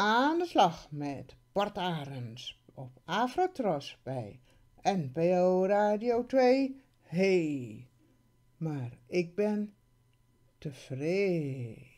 aan de slag met Bart Arends op Afrotros bij NPO Radio 2. Hey, maar ik ben tevreden.